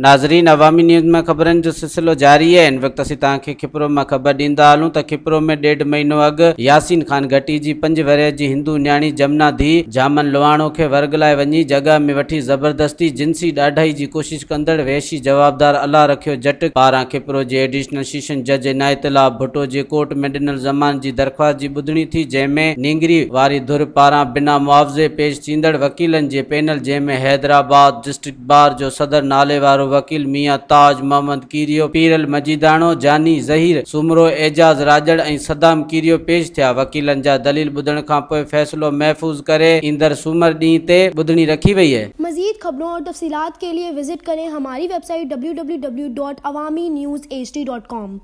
नाज़रीन अवामी न्यूज़ में ख़बरनि जो सिलसिलो जारी है हिन वक़्तु असीं तव्हांखे खिपरो ख़बर ॾींदा हलूँ तो खिपरो में डेढ़ महीनो अग यासीन ख़ान घटिजी पंज वर की हिंदू न्याणी जमुना धी जामन लोहाणो खे वर्ग लाइ वञी जॻह में वठी ज़बरदस्ती जिन्सी डाढ़ाई की कोशिश कदड़ वैशी जवाबदार अला रखियो जट पारा खिपरो के एडिशनल सेशन जज इनायतला भुट्टो के कोर्ट में ॾिनल ज़मान की दरख़्वास्त की बुधनी थी जंहिंमें नींगरी वारी धुर पारा बिना मुआवज़े पेश थींदड़ वकीलनि जे पैनल जंहिंमें हैदराबाद डिस्ट्रिक्ट बार जो सदर नाले वो वकील मियाँ ताज मोहम्मद किरियो पीरल मजीदाणो जानी ज़हीर सुमरो एजाज़ राजड़ ऐं सदाम किरियो पेश थिया वकीलनि जा दलील ॿुधण खां पोइ फ़ैसिलो महफ़ूज़ करे इंदर सुमर ॾींहुं ते रखी वई है मज़ीद खबरों और तफसीत के लिए विजिट करें हमारी website W W W dot Awami news H D dot com